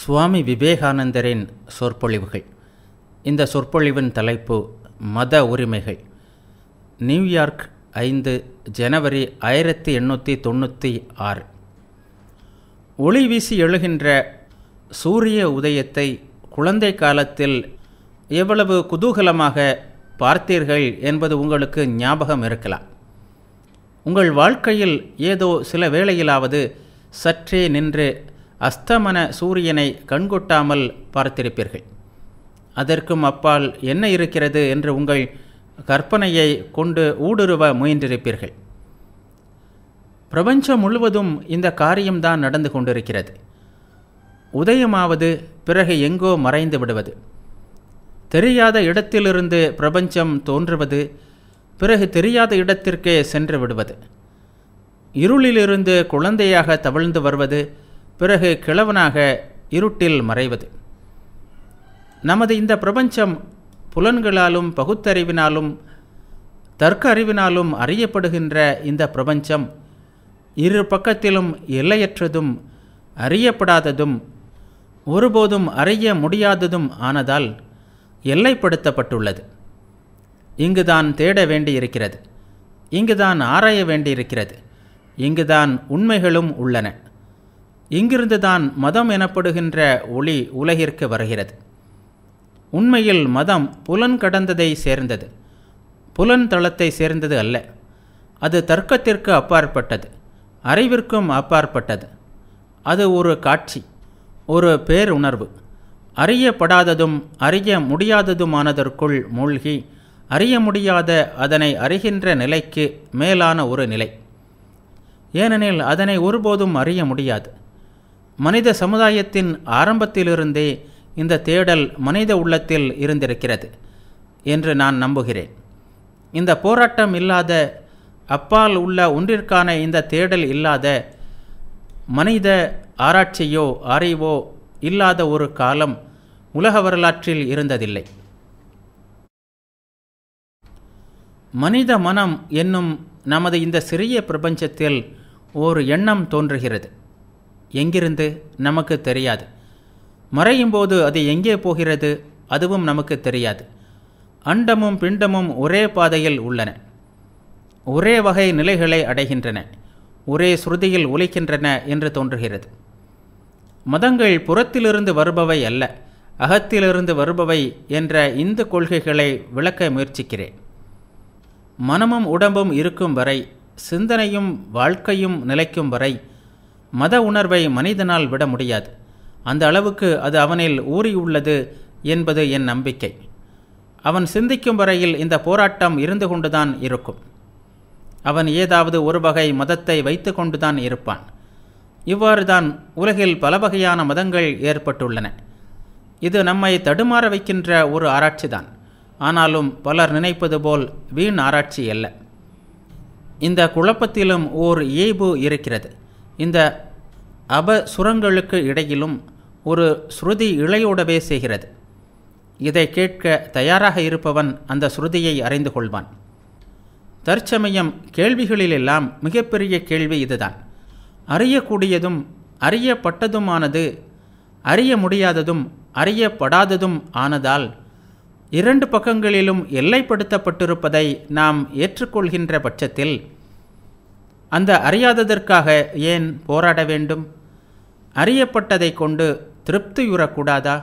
சுவாமி விவேகானந்தரின் சொற்பொழிவுகள் இந்த சொற்பொழிவின் தலைப்பு மத உரிமைகள் நியூயார்க் ஐந்து ஜனவரி ஆயிரத்தி எண்ணூற்றி தொண்ணூற்றி ஆறு ஒளி வீசி எழுகின்ற சூரிய உதயத்தை குழந்தை காலத்தில் எவ்வளவு குதூகலமாக பார்த்தீர்கள் என்பது உங்களுக்கு ஞாபகம் இருக்கலாம் உங்கள் வாழ்க்கையில் ஏதோ சில வேளையிலாவது சற்றே நின்று அஸ்தமன சூரியனை கண்கொட்டாமல் பார்த்திருப்பீர்கள் அதற்கும் அப்பால் என்ன இருக்கிறது என்று உங்கள் கற்பனையை கொண்டு ஊடுருவ முயன்றிருப்பீர்கள் பிரபஞ்சம் முழுவதும் இந்த காரியம்தான் நடந்து கொண்டிருக்கிறது உதயமாவது பிறகு எங்கோ மறைந்து விடுவது தெரியாத இடத்திலிருந்து பிரபஞ்சம் தோன்றுவது பிறகு தெரியாத இடத்திற்கே சென்று விடுவது இருளிலிருந்து குழந்தையாக தவிழ்ந்து வருவது பிறகு கிழவனாக இருட்டில் மறைவது நமது இந்த பிரபஞ்சம் புலன்களாலும் பகுத்தறிவினாலும் தர்க்க அறிவினாலும் அறியப்படுகின்ற இந்த பிரபஞ்சம் இரு பக்கத்திலும் எல்லையற்றதும் அறியப்படாததும் ஒருபோதும் அறிய முடியாததும் ஆனதால் எல்லைப்படுத்தப்பட்டுள்ளது இங்குதான் தேட வேண்டியிருக்கிறது இங்குதான் ஆராய வேண்டியிருக்கிறது இங்குதான் உண்மைகளும் உள்ளன இங்கிருந்துதான் மதம் எனப்படுகின்ற ஒளி உலகிற்கு வருகிறது உண்மையில் மதம் புலன் கடந்ததை சேர்ந்தது புலன் தளத்தை சேர்ந்தது அல்ல அது தர்க்கத்திற்கு அப்பாற்பட்டது அறிவிற்கும் அப்பாற்பட்டது அது ஒரு காட்சி ஒரு பேருணர்வு அறியப்படாததும் அறிய முடியாததுமானதற்குள் மூழ்கி அறிய முடியாத அதனை அறிகின்ற நிலைக்கு மேலான ஒரு நிலை ஏனெனில் அதனை ஒருபோதும் அறிய முடியாது மனித சமுதாயத்தின் ஆரம்பத்திலிருந்தே இந்த தேடல் மனித உள்ளத்தில் இருந்திருக்கிறது என்று நான் நம்புகிறேன் இந்த போராட்டம் இல்லாத அப்பால் உள்ள ஒன்றிற்கான இந்த தேடல் இல்லாத மனித ஆராய்ச்சியோ அறிவோ இல்லாத ஒரு காலம் உலக வரலாற்றில் இருந்ததில்லை மனித மனம் என்னும் நமது இந்த சிறிய பிரபஞ்சத்தில் ஒரு எண்ணம் தோன்றுகிறது எங்கிருந்து நமக்கு தெரியாது மறையும் போது அது எங்கே போகிறது அதுவும் நமக்கு தெரியாது அண்டமும் பிண்டமும் ஒரே பாதையில் உள்ளன ஒரே வகை நிலைகளை அடைகின்றன ஒரே சுருதியில் ஒலிக்கின்றன என்று தோன்றுகிறது மதங்கள் புறத்திலிருந்து வருபவை அல்ல அகத்திலிருந்து வருபவை என்ற இந்து கொள்கைகளை விளக்க முயற்சிக்கிறேன் மனமும் உடம்பும் இருக்கும் வரை சிந்தனையும் வாழ்க்கையும் நிலைக்கும் வரை மத உணர்வை மனிதனால் விட முடியாது அந்த அளவுக்கு அது அவனில் ஊறியுள்ளது என்பது என் நம்பிக்கை அவன் சிந்திக்கும் வரையில் இந்த போராட்டம் இருந்து கொண்டுதான் இருக்கும் அவன் ஏதாவது ஒரு வகை மதத்தை வைத்து கொண்டுதான் இருப்பான் இவ்வாறு தான் உலகில் பல வகையான மதங்கள் ஏற்பட்டுள்ளன இது நம்மை தடுமாற வைக்கின்ற ஒரு ஆராய்ச்சி தான் ஆனாலும் பலர் நினைப்பது போல் வீண் ஆராய்ச்சி அல்ல இந்த குழப்பத்திலும் ஓர் இயைபு இருக்கிறது இந்த அப சுரங்களுக்கு இடையிலும் ஒரு ஸ்ருதி இழையோடவே செய்கிறது இதை கேட்க தயாராக இருப்பவன் அந்த ஸ்ருதியை அறிந்து கொள்வான் தற்சமயம் கேள்விகளிலெல்லாம் மிகப்பெரிய கேள்வி இதுதான் அறியக்கூடியதும் அறியப்பட்டதுமானது அறிய முடியாததும் அறியப்படாததும் ஆனதால் இரண்டு பக்கங்களிலும் எல்லைப்படுத்தப்பட்டிருப்பதை நாம் ஏற்றுக்கொள்கின்ற பட்சத்தில் அந்த அறியாததற்காக ஏன் போராட வேண்டும் அறியப்பட்டதை கொண்டு திருப்தியுறக்கூடாதா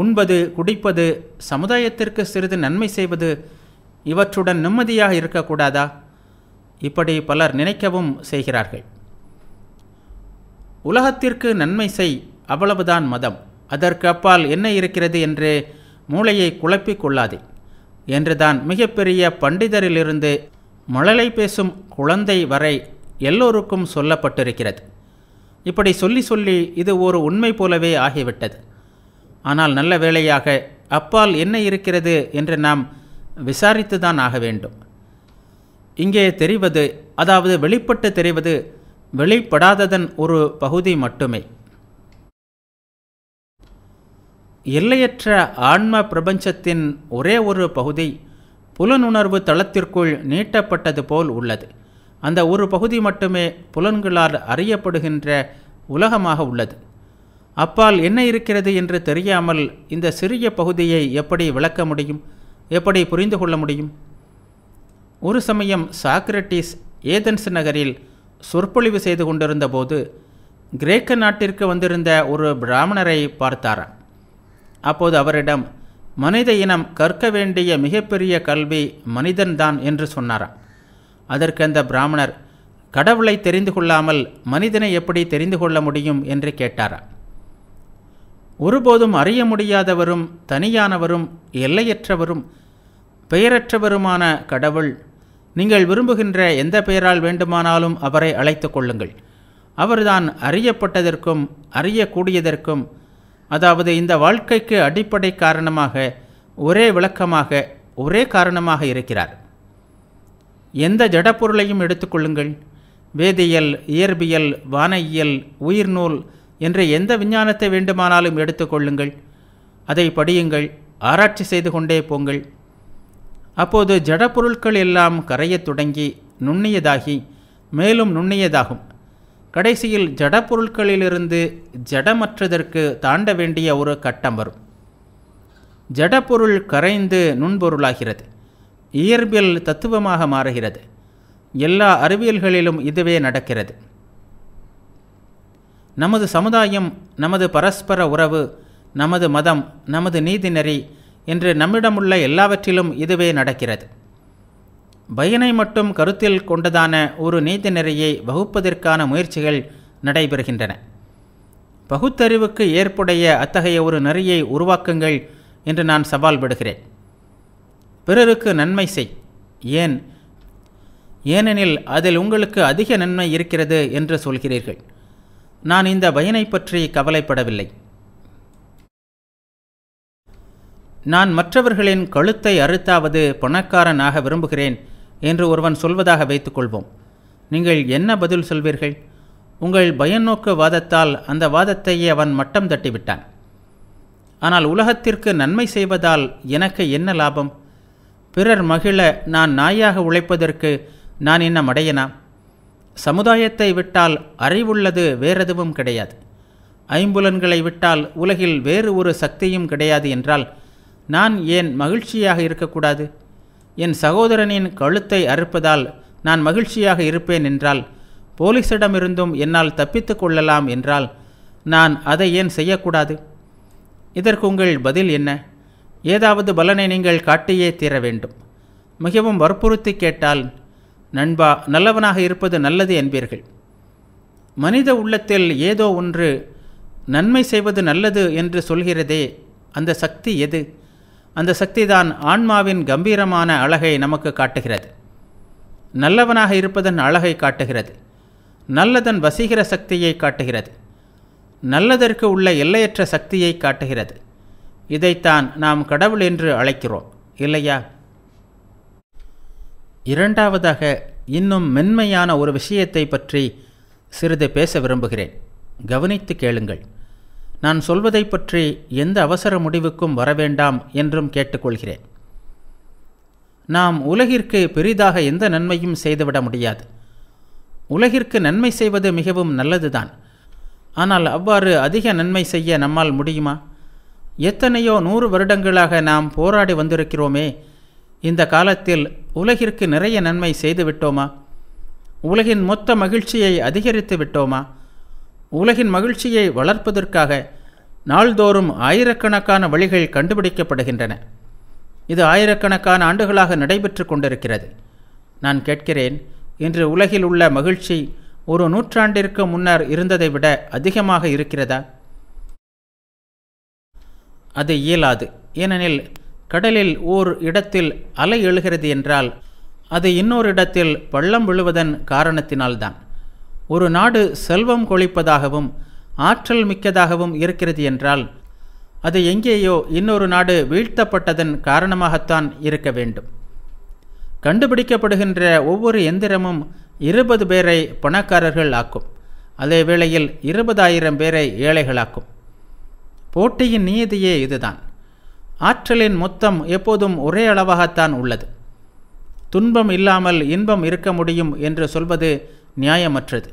உண்பது குடிப்பது சமுதாயத்திற்கு சிறிது நன்மை செய்வது இவற்றுடன் நிம்மதியாக இருக்கக்கூடாதா இப்படி பலர் நினைக்கவும் செய்கிறார்கள் உலகத்திற்கு நன்மை செய் அவ்வளவுதான் மதம் அதற்கு அப்பால் என்ன இருக்கிறது என்று மூளையை குழப்பிக் கொள்ளாதே என்றுதான் மிகப்பெரிய பண்டிதரிலிருந்து மழலை பேசும் குழந்தை வரை எல்லோருக்கும் சொல்லப்பட்டிருக்கிறது இப்படி சொல்லி சொல்லி இது ஒரு உண்மை போலவே ஆகிவிட்டது ஆனால் நல்ல வேளையாக அப்பால் என்ன இருக்கிறது என்று நாம் விசாரித்து தான் ஆக வேண்டும் இங்கே தெரிவது அதாவது வெளிப்பட்டு தெரிவது வெளிப்படாததன் ஒரு பகுதி மட்டுமே எல்லையற்ற ஆன்ம பிரபஞ்சத்தின் ஒரே ஒரு பகுதி புலனுணர்வு தளத்திற்குள் நீட்டப்பட்டது போல் உள்ளது அந்த ஒரு பகுதி மட்டுமே புலன்களால் அறியப்படுகின்ற உலகமாக உள்ளது அப்பால் என்ன இருக்கிறது என்று தெரியாமல் இந்த சிறிய பகுதியை எப்படி விளக்க முடியும் எப்படி புரிந்து கொள்ள முடியும் ஒரு சமயம் சாக்ரட்டிஸ் ஏதன்ஸ் நகரில் சொற்பொழிவு செய்து கொண்டிருந்தபோது கிரேக்க நாட்டிற்கு வந்திருந்த ஒரு பிராமணரை பார்த்தாராம் அப்போது அவரிடம் மனித இனம் கற்க வேண்டிய மிகப்பெரிய கல்வி மனிதன்தான் என்று சொன்னாராம் அதற்கு அந்த பிராமணர் கடவுளை தெரிந்து கொள்ளாமல் மனிதனை எப்படி தெரிந்து கொள்ள முடியும் என்று கேட்டாராம் ஒருபோதும் அறிய முடியாதவரும் தனியானவரும் எல்லையற்றவரும் பெயரற்றவருமான கடவுள் நீங்கள் விரும்புகின்ற எந்த பெயரால் வேண்டுமானாலும் அவரை அழைத்து கொள்ளுங்கள் அவர்தான் அறியப்பட்டதற்கும் அறியக்கூடியதற்கும் அதாவது இந்த வாழ்க்கைக்கு அடிப்படை காரணமாக ஒரே விளக்கமாக ஒரே காரணமாக இருக்கிறார் எந்த ஜடப்பொருளையும் எடுத்துக்கொள்ளுங்கள் வேதியியல் இயற்பியல் வானையியல் உயிர்நூல் என்ற எந்த விஞ்ஞானத்தை வேண்டுமானாலும் எடுத்துக்கொள்ளுங்கள் அதை படியுங்கள் ஆராய்ச்சி செய்து கொண்டே போங்கள் அப்போது ஜடப்பொருட்கள் எல்லாம் கரையத் தொடங்கி நுண்ணியதாகி மேலும் நுண்ணியதாகும் கடைசியில் ஜட பொருட்களிலிருந்து ஜடமற்றதற்கு தாண்ட வேண்டிய ஒரு கட்டம் வரும் ஜடப்பொருள் கரைந்து நுண்பொருளாகிறது இயற்பியல் தத்துவமாக மாறுகிறது எல்லா அறிவியல்களிலும் இதுவே நடக்கிறது நமது சமுதாயம் நமது பரஸ்பர உறவு நமது மதம் நமது நீதிநெறி என்று நம்மிடமுள்ள எல்லாவற்றிலும் இதுவே நடக்கிறது பயனை மட்டும் கருத்தில் கொண்டதான ஒரு நீதி நெறியை வகுப்பதற்கான முயற்சிகள் நடைபெறுகின்றன பகுத்தறிவுக்கு ஏற்புடைய அத்தகைய ஒரு நெறியை உருவாக்குங்கள் என்று நான் சவால் விடுகிறேன் பிறருக்கு நன்மை செய் ஏன் ஏனெனில் அதில் உங்களுக்கு அதிக நன்மை இருக்கிறது என்று சொல்கிறீர்கள் நான் இந்த பயனை பற்றி கவலைப்படவில்லை நான் மற்றவர்களின் கழுத்தை அறுத்தாவது பணக்காரனாக விரும்புகிறேன் என்று ஒருவன் சொல்வதாக வைத்துக்கொள்வோம் நீங்கள் என்ன பதில் சொல்வீர்கள் உங்கள் பயநோக்கு வாதத்தால் அந்த வாதத்தையே அவன் மட்டம் தட்டிவிட்டான் ஆனால் உலகத்திற்கு நன்மை செய்வதால் எனக்கு என்ன லாபம் பிறர் மகிழ நான் நாயாக உழைப்பதற்கு நான் என்ன அடையனா சமுதாயத்தை விட்டால் அறிவுள்ளது வேறெதுவும் கிடையாது ஐம்புலன்களை விட்டால் உலகில் வேறு ஒரு சக்தியும் கிடையாது என்றால் நான் ஏன் மகிழ்ச்சியாக இருக்கக்கூடாது என் சகோதரனின் கழுத்தை அறுப்பதால் நான் மகிழ்ச்சியாக இருப்பேன் என்றால் போலீஸிடமிருந்தும் என்னால் தப்பித்து கொள்ளலாம் என்றால் நான் அதை ஏன் செய்யக்கூடாது இதற்கு உங்கள் பதில் என்ன ஏதாவது பலனை நீங்கள் காட்டியே தீர வேண்டும் மிகவும் வற்புறுத்தி கேட்டால் நண்பா நல்லவனாக இருப்பது நல்லது என்பீர்கள் மனித உள்ளத்தில் ஏதோ ஒன்று நன்மை செய்வது நல்லது என்று சொல்கிறதே அந்த சக்தி எது அந்த சக்திதான் ஆன்மாவின் கம்பீரமான அழகை நமக்கு காட்டுகிறது நல்லவனாக இருப்பதன் அழகை காட்டுகிறது நல்லதன் வசீகிற சக்தியை காட்டுகிறது நல்லதற்கு உள்ள எல்லையற்ற சக்தியை காட்டுகிறது இதைத்தான் நாம் கடவுள் என்று அழைக்கிறோம் இல்லையா இரண்டாவதாக இன்னும் மென்மையான ஒரு விஷயத்தை பற்றி சிறிது பேச விரும்புகிறேன் கவனித்து கேளுங்கள் நான் சொல்வதை பற்றி எந்த அவசர முடிவுக்கும் வரவேண்டாம் என்றும் கேட்டுக்கொள்கிறேன் நாம் உலகிற்கு பெரிதாக எந்த நன்மையும் செய்துவிட முடியாது உலகிற்கு நன்மை செய்வது மிகவும் நல்லதுதான் ஆனால் அவ்வாறு அதிக நன்மை செய்ய நம்மால் முடியுமா எத்தனையோ நூறு வருடங்களாக நாம் போராடி வந்திருக்கிறோமே இந்த காலத்தில் உலகிற்கு நிறைய நன்மை செய்துவிட்டோமா உலகின் மொத்த மகிழ்ச்சியை அதிகரித்து விட்டோமா உலகின் மகிழ்ச்சியை வளர்ப்பதற்காக நாள்தோறும் ஆயிரக்கணக்கான வழிகள் கண்டுபிடிக்கப்படுகின்றன இது ஆயிரக்கணக்கான ஆண்டுகளாக நடைபெற்று கொண்டிருக்கிறது நான் கேட்கிறேன் இன்று உலகில் உள்ள மகிழ்ச்சி ஒரு நூற்றாண்டிற்கு முன்னர் இருந்ததை விட அதிகமாக இருக்கிறதா அது இயலாது ஏனெனில் கடலில் ஓர் இடத்தில் அலை எழுகிறது என்றால் அது இன்னொரு இடத்தில் பள்ளம் விழுவதன் காரணத்தினால்தான் ஒரு நாடு செல்வம் கொழிப்பதாகவும் ஆற்றல் மிக்கதாகவும் இருக்கிறது என்றால் அது எங்கேயோ இன்னொரு நாடு வீழ்த்தப்பட்டதன் காரணமாகத்தான் இருக்க வேண்டும் கண்டுபிடிக்கப்படுகின்ற ஒவ்வொரு எந்திரமும் இருபது பேரை பணக்காரர்கள் ஆக்கும் அதே வேளையில் இருபதாயிரம் பேரை ஏழைகளாக்கும் போட்டியின் நீதியே இதுதான் ஆற்றலின் மொத்தம் எப்போதும் ஒரே அளவாகத்தான் உள்ளது துன்பம் இல்லாமல் இன்பம் இருக்க முடியும் என்று சொல்வது நியாயமற்றது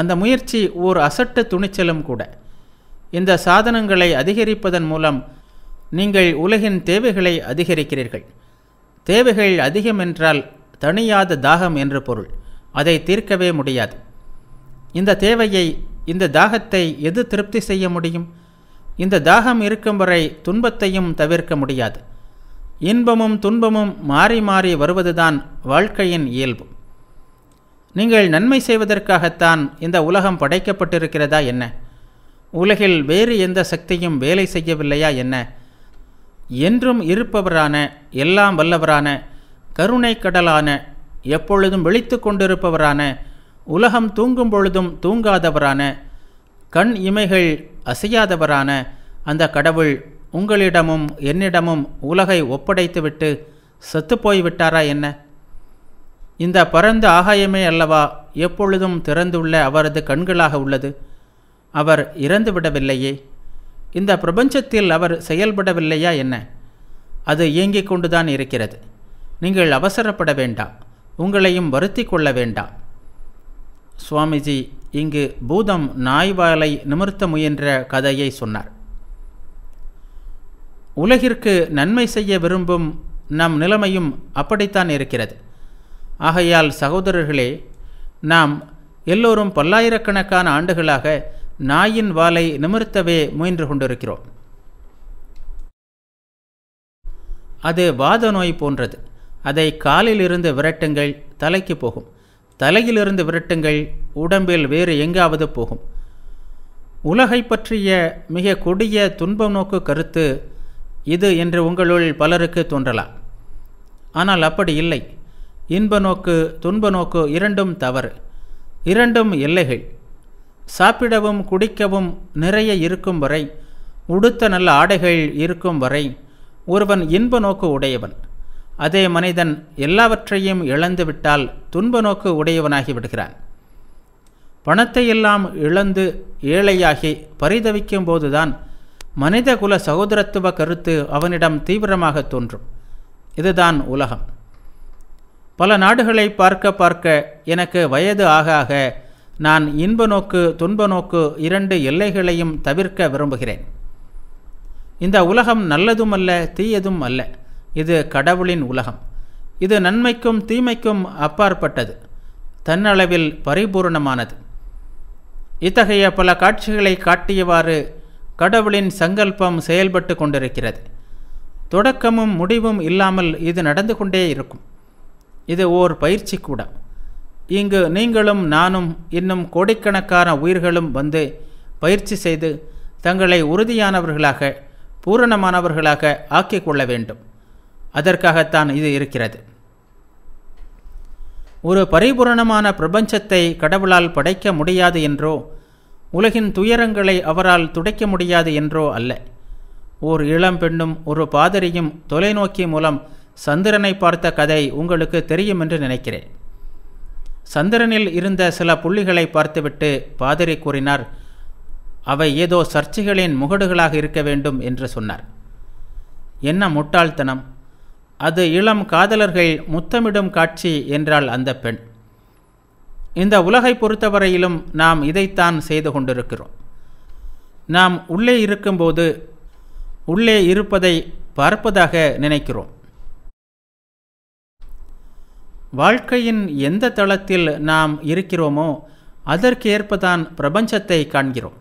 அந்த முயற்சி ஓர் அசட்டு துணிச்சலும் கூட இந்த சாதனங்களை அதிகரிப்பதன் மூலம் நீங்கள் உலகின் தேவைகளை அதிகரிக்கிறீர்கள் தேவைகள் அதிகம் என்றால் தணியாத தாகம் என்று பொருள் அதை தீர்க்கவே முடியாது இந்த தேவையை இந்த தாகத்தை எது திருப்தி செய்ய முடியும் இந்த தாகம் இருக்கும் வரை துன்பத்தையும் தவிர்க்க முடியாது இன்பமும் துன்பமும் மாறி மாறி வருவதுதான் வாழ்க்கையின் இயல்பு நீங்கள் நன்மை செய்வதற்காகத்தான் இந்த உலகம் படைக்கப்பட்டிருக்கிறதா என்ன உலகில் வேறு எந்த சக்தியும் வேலை செய்யவில்லையா என்ன என்றும் இருப்பவரான எல்லாம் வல்லவரான கருணை கடலான எப்பொழுதும் விழித்து கொண்டிருப்பவரான உலகம் தூங்கும் பொழுதும் தூங்காதவரான கண் இமைகள் அசையாதவரான அந்த கடவுள் உங்களிடமும் என்னிடமும் உலகை ஒப்படைத்துவிட்டு செத்துப்போய்விட்டாரா என்ன இந்த பரந்த ஆகாயமே அல்லவா எப்பொழுதும் திறந்துள்ள அவரது கண்களாக உள்ளது அவர் இறந்துவிடவில்லையே இந்த பிரபஞ்சத்தில் அவர் செயல்படவில்லையா என்ன அது இயங்கிக் கொண்டுதான் இருக்கிறது நீங்கள் அவசரப்பட வேண்டாம் உங்களையும் வருத்தி கொள்ள வேண்டாம் சுவாமிஜி இங்கு பூதம் நாய்வாலை நிமிர்த்த முயன்ற கதையை சொன்னார் உலகிற்கு நன்மை செய்ய விரும்பும் நம் நிலைமையும் அப்படித்தான் இருக்கிறது ஆகையால் சகோதரர்களே நாம் எல்லோரும் பல்லாயிரக்கணக்கான ஆண்டுகளாக நாயின் வாலை நிமிர்த்தவே முயன்று கொண்டிருக்கிறோம் அது வாத நோய் போன்றது அதை காலிலிருந்து விரட்டுங்கள் தலைக்கு போகும் தலையிலிருந்து விரட்டுங்கள் உடம்பில் வேறு எங்காவது போகும் உலகை பற்றிய மிக கொடிய துன்பம் நோக்கு கருத்து இது என்று உங்களுள் பலருக்கு தோன்றலாம் ஆனால் அப்படி இல்லை இன்ப நோக்கு துன்ப நோக்கு இரண்டும் தவறு இரண்டும் எல்லைகள் சாப்பிடவும் குடிக்கவும் நிறைய இருக்கும் வரை உடுத்த நல்ல ஆடைகள் இருக்கும் வரை ஒருவன் இன்ப நோக்கு உடையவன் அதே மனிதன் எல்லாவற்றையும் இழந்துவிட்டால் துன்ப நோக்கு உடையவனாகி விடுகிறான் பணத்தை எல்லாம் இழந்து ஏழையாகி பரிதவிக்கும் போதுதான் மனிதகுல சகோதரத்துவ கருத்து அவனிடம் தீவிரமாக தோன்றும் இதுதான் உலகம் பல நாடுகளை பார்க்க பார்க்க எனக்கு வயது ஆக ஆக நான் இன்ப நோக்கு துன்ப நோக்கு இரண்டு எல்லைகளையும் தவிர்க்க விரும்புகிறேன் இந்த உலகம் நல்லதும் அல்ல தீயதும் அல்ல இது கடவுளின் உலகம் இது நன்மைக்கும் தீமைக்கும் அப்பாற்பட்டது தன்னளவில் பரிபூர்ணமானது இத்தகைய பல காட்சிகளை காட்டியவாறு கடவுளின் சங்கல்பம் செயல்பட்டு கொண்டிருக்கிறது தொடக்கமும் முடிவும் இல்லாமல் இது நடந்து கொண்டே இருக்கும் இது ஓர் பயிற்சி கூட இங்கு நீங்களும் நானும் இன்னும் கோடிக்கணக்கான உயிர்களும் வந்து பயிற்சி செய்து தங்களை உறுதியானவர்களாக பூரணமானவர்களாக ஆக்கிக் கொள்ள வேண்டும் அதற்காகத்தான் இது இருக்கிறது ஒரு பரிபூரணமான பிரபஞ்சத்தை கடவுளால் படைக்க முடியாது என்றோ உலகின் துயரங்களை அவரால் துடைக்க முடியாது என்றோ அல்ல ஓர் இளம் பெண்ணும் ஒரு பாதிரியும் தொலைநோக்கி மூலம் சந்திரனை பார்த்த கதை உங்களுக்கு தெரியும் என்று நினைக்கிறேன் சந்திரனில் இருந்த சில புள்ளிகளை பார்த்துவிட்டு பாதிரி கூறினார் அவை ஏதோ சர்ச்சைகளின் முகடுகளாக இருக்க வேண்டும் என்று சொன்னார் என்ன முட்டாள்தனம் அது இளம் காதலர்கள் முத்தமிடும் காட்சி என்றால் அந்த பெண் இந்த உலகை பொறுத்தவரையிலும் நாம் இதைத்தான் செய்து கொண்டிருக்கிறோம் நாம் உள்ளே இருக்கும்போது உள்ளே இருப்பதை பார்ப்பதாக நினைக்கிறோம் வாழ்க்கையின் எந்த தளத்தில் நாம் இருக்கிறோமோ அதற்கேற்பதான் பிரபஞ்சத்தை காண்கிறோம்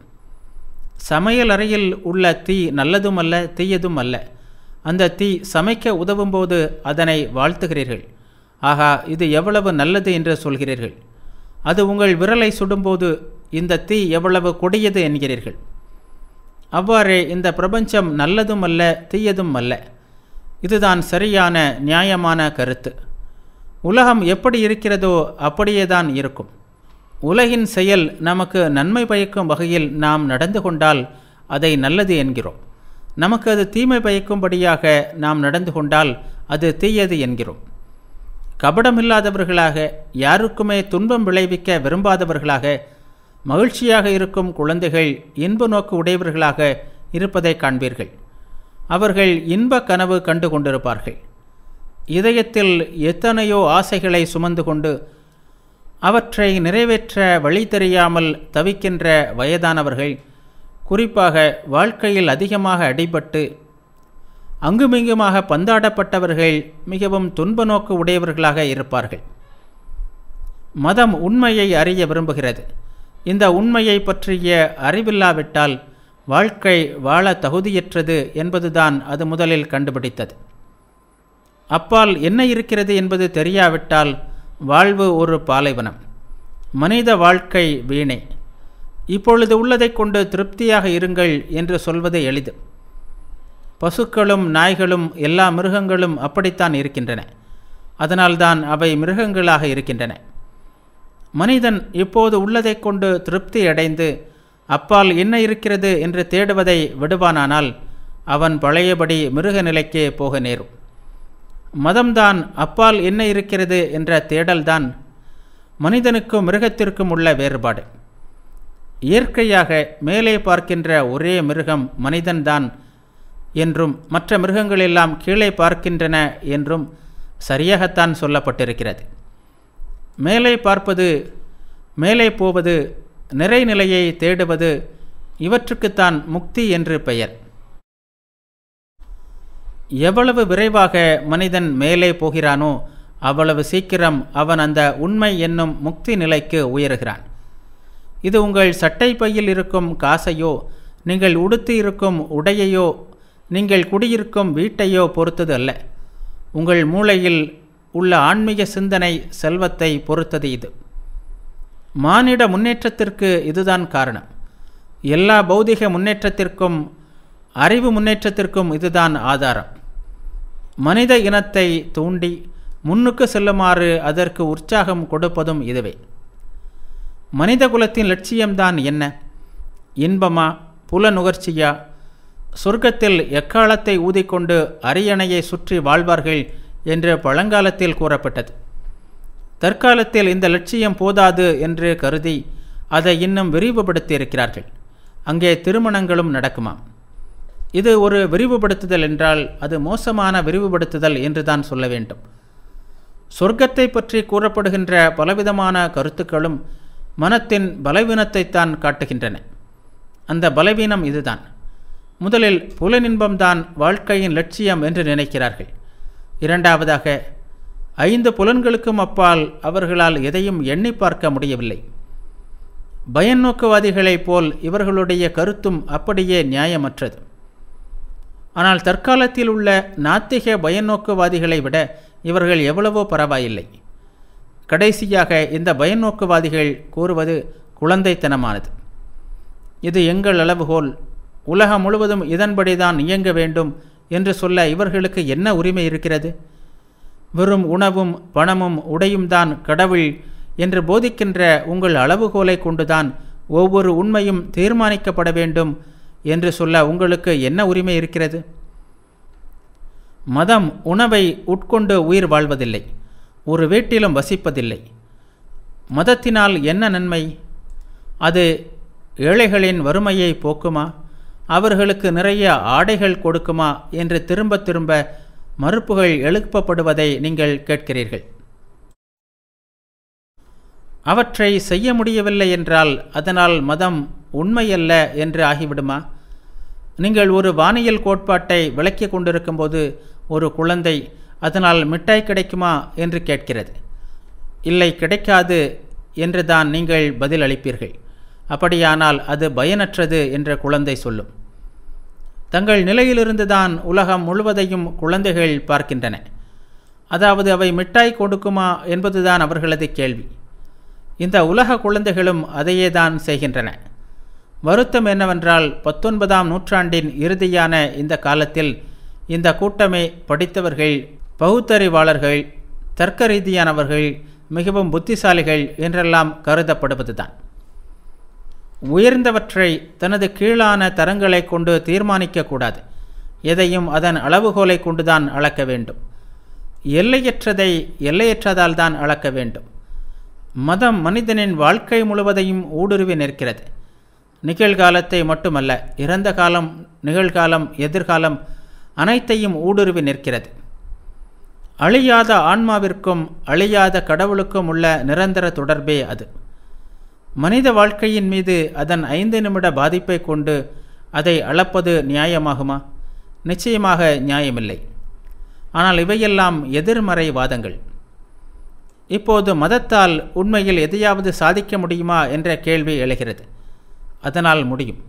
சமையல் அறையில் உள்ள தீ நல்லதும் அல்ல தீயதும் அல்ல அந்த தீ சமைக்க உதவும்போது அதனை வாழ்த்துகிறீர்கள் ஆகா இது எவ்வளவு நல்லது என்று சொல்கிறீர்கள் அது உங்கள் விரலை சுடும்போது இந்த தீ எவ்வளவு கொடியது என்கிறீர்கள் அவ்வாறே இந்த பிரபஞ்சம் நல்லதும் அல்ல தீயதும் அல்ல இதுதான் சரியான நியாயமான கருத்து உலகம் எப்படி இருக்கிறதோ அப்படியேதான் இருக்கும் உலகின் செயல் நமக்கு நன்மை பயக்கும் வகையில் நாம் நடந்து கொண்டால் அதை நல்லது என்கிறோம் நமக்கு அது தீமை பயக்கும்படியாக நாம் நடந்து கொண்டால் அது தீயது என்கிறோம் கபடமில்லாதவர்களாக யாருக்குமே துன்பம் விளைவிக்க விரும்பாதவர்களாக மகிழ்ச்சியாக இருக்கும் குழந்தைகள் இன்ப நோக்கு உடையவர்களாக இருப்பதை காண்பீர்கள் அவர்கள் இன்ப கனவு கண்டு கொண்டிருப்பார்கள் இதயத்தில் எத்தனையோ ஆசைகளை சுமந்து கொண்டு அவற்றை நிறைவேற்ற வழி தெரியாமல் தவிக்கின்ற வயதானவர்கள் குறிப்பாக வாழ்க்கையில் அதிகமாக அடிபட்டு அங்குமிங்குமாக பந்தாடப்பட்டவர்கள் மிகவும் துன்ப நோக்கு உடையவர்களாக இருப்பார்கள் மதம் உண்மையை அறிய விரும்புகிறது இந்த உண்மையை பற்றிய அறிவில்லாவிட்டால் வாழ்க்கை வாழ தகுதியற்றது என்பதுதான் அது முதலில் கண்டுபிடித்தது அப்பால் என்ன இருக்கிறது என்பது தெரியாவிட்டால் வாழ்வு ஒரு பாலைவனம் மனித வாழ்க்கை வீணை இப்பொழுது உள்ளதை கொண்டு திருப்தியாக இருங்கள் என்று சொல்வது எளிது பசுக்களும் நாய்களும் எல்லா மிருகங்களும் அப்படித்தான் இருக்கின்றன அதனால்தான் அவை மிருகங்களாக இருக்கின்றன மனிதன் இப்போது உள்ளதை கொண்டு திருப்தி அடைந்து அப்பால் என்ன இருக்கிறது என்று தேடுவதை விடுவானானால் அவன் பழையபடி மிருக நிலைக்கே போக நேரும் மதம்தான் அப்பால் என்ன இருக்கிறது என்ற தேடல்தான் மனிதனுக்கும் மிருகத்திற்கும் உள்ள வேறுபாடு இயற்கையாக மேலே பார்க்கின்ற ஒரே மிருகம் மனிதன்தான் என்றும் மற்ற மிருகங்களெல்லாம் கீழே பார்க்கின்றன என்றும் சரியாகத்தான் சொல்லப்பட்டிருக்கிறது மேலே பார்ப்பது மேலே போவது நிறைநிலையை தேடுவது இவற்றுக்குத்தான் முக்தி என்று பெயர் எவ்வளவு விரைவாக மனிதன் மேலே போகிறானோ அவ்வளவு சீக்கிரம் அவன் அந்த உண்மை என்னும் முக்தி நிலைக்கு உயர்கிறான் இது உங்கள் சட்டை பையில் இருக்கும் காசையோ நீங்கள் உடுத்தி இருக்கும் உடையையோ நீங்கள் குடியிருக்கும் வீட்டையோ பொறுத்தது அல்ல உங்கள் மூளையில் உள்ள ஆன்மீக சிந்தனை செல்வத்தை பொறுத்தது இது மானிட முன்னேற்றத்திற்கு இதுதான் காரணம் எல்லா பௌதிக முன்னேற்றத்திற்கும் அறிவு முன்னேற்றத்திற்கும் இதுதான் ஆதாரம் மனித இனத்தை தூண்டி முன்னுக்கு செல்லுமாறு அதற்கு உற்சாகம் கொடுப்பதும் இதுவே மனித குலத்தின் லட்சியம்தான் என்ன இன்பமா புல நுகர்ச்சியா சொர்க்கத்தில் எக்காலத்தை ஊதிக்கொண்டு அரியணையை சுற்றி வாழ்வார்கள் என்று பழங்காலத்தில் கூறப்பட்டது தற்காலத்தில் இந்த லட்சியம் போதாது என்று கருதி அதை இன்னும் விரிவுபடுத்தியிருக்கிறார்கள் அங்கே திருமணங்களும் நடக்குமாம் இது ஒரு விரிவுபடுத்துதல் என்றால் அது மோசமான விரிவுபடுத்துதல் என்று தான் சொல்ல வேண்டும் சொர்க்கத்தை பற்றி கூறப்படுகின்ற பலவிதமான கருத்துக்களும் மனத்தின் பலவீனத்தைத்தான் காட்டுகின்றன அந்த பலவீனம் இதுதான் முதலில் புலனின்பம்தான் வாழ்க்கையின் லட்சியம் என்று நினைக்கிறார்கள் இரண்டாவதாக ஐந்து புலன்களுக்கும் அப்பால் அவர்களால் எதையும் எண்ணி பார்க்க முடியவில்லை பயநோக்குவாதிகளைப் போல் இவர்களுடைய கருத்தும் அப்படியே நியாயமற்றது ஆனால் தற்காலத்தில் உள்ள நாத்திக பயநோக்குவாதிகளை விட இவர்கள் எவ்வளவோ பரவாயில்லை கடைசியாக இந்த பயநோக்குவாதிகள் கூறுவது குழந்தைத்தனமானது இது எங்கள் அளவுகோல் உலகம் முழுவதும் இதன்படி தான் இயங்க வேண்டும் என்று சொல்ல இவர்களுக்கு என்ன உரிமை இருக்கிறது வெறும் உணவும் பணமும் உடையும் தான் கடவுள் என்று போதிக்கின்ற உங்கள் அளவுகோலை கொண்டுதான் ஒவ்வொரு உண்மையும் தீர்மானிக்கப்பட வேண்டும் என்று சொல்ல உங்களுக்கு என்ன உரிமை இருக்கிறது மதம் உணவை உட்கொண்டு உயிர் வாழ்வதில்லை ஒரு வீட்டிலும் வசிப்பதில்லை மதத்தினால் என்ன நன்மை அது ஏழைகளின் வறுமையை போக்குமா அவர்களுக்கு நிறைய ஆடைகள் கொடுக்குமா என்று திரும்ப திரும்ப மறுப்புகள் எழுப்பப்படுவதை நீங்கள் கேட்கிறீர்கள் அவற்றை செய்ய முடியவில்லை என்றால் அதனால் மதம் உண்மையல்ல என்று ஆகிவிடுமா நீங்கள் ஒரு வானியல் கோட்பாட்டை விளக்கி கொண்டிருக்கும்போது ஒரு குழந்தை அதனால் மிட்டாய் கிடைக்குமா என்று கேட்கிறது இல்லை கிடைக்காது என்று தான் நீங்கள் பதில் அளிப்பீர்கள் அப்படியானால் அது பயனற்றது என்ற குழந்தை சொல்லும் தங்கள் நிலையிலிருந்து தான் உலகம் முழுவதையும் குழந்தைகள் பார்க்கின்றன அதாவது அவை மிட்டாய் கொடுக்குமா என்பதுதான் அவர்களது கேள்வி இந்த உலக குழந்தைகளும் அதையே தான் செய்கின்றன வருத்தம் என்னவென்றால் பத்தொன்பதாம் நூற்றாண்டின் இறுதியான இந்த காலத்தில் இந்த கூட்டமை படித்தவர்கள் பகுத்தறிவாளர்கள் தர்க்க ரீதியானவர்கள் மிகவும் புத்திசாலிகள் என்றெல்லாம் கருதப்படுவதுதான் உயர்ந்தவற்றை தனது கீழான தரங்களை கொண்டு தீர்மானிக்கக்கூடாது எதையும் அதன் அளவுகோலை கொண்டுதான் அளக்க வேண்டும் எல்லையற்றதை எல்லையற்றதால் தான் அளக்க வேண்டும் மதம் மனிதனின் வாழ்க்கை முழுவதையும் ஊடுருவி நிற்கிறது நிகழ்காலத்தை மட்டுமல்ல இறந்த காலம் நிகழ்காலம் எதிர்காலம் அனைத்தையும் ஊடுருவி நிற்கிறது அழியாத ஆன்மாவிற்கும் அழியாத கடவுளுக்கும் உள்ள நிரந்தர தொடர்பே அது மனித வாழ்க்கையின் மீது அதன் ஐந்து நிமிட பாதிப்பை கொண்டு அதை அளப்பது நியாயமாகுமா நிச்சயமாக நியாயமில்லை ஆனால் இவையெல்லாம் எதிர்மறை வாதங்கள் இப்போது மதத்தால் உண்மையில் எதையாவது சாதிக்க முடியுமா என்ற கேள்வி எழுகிறது அதனால் முடியும்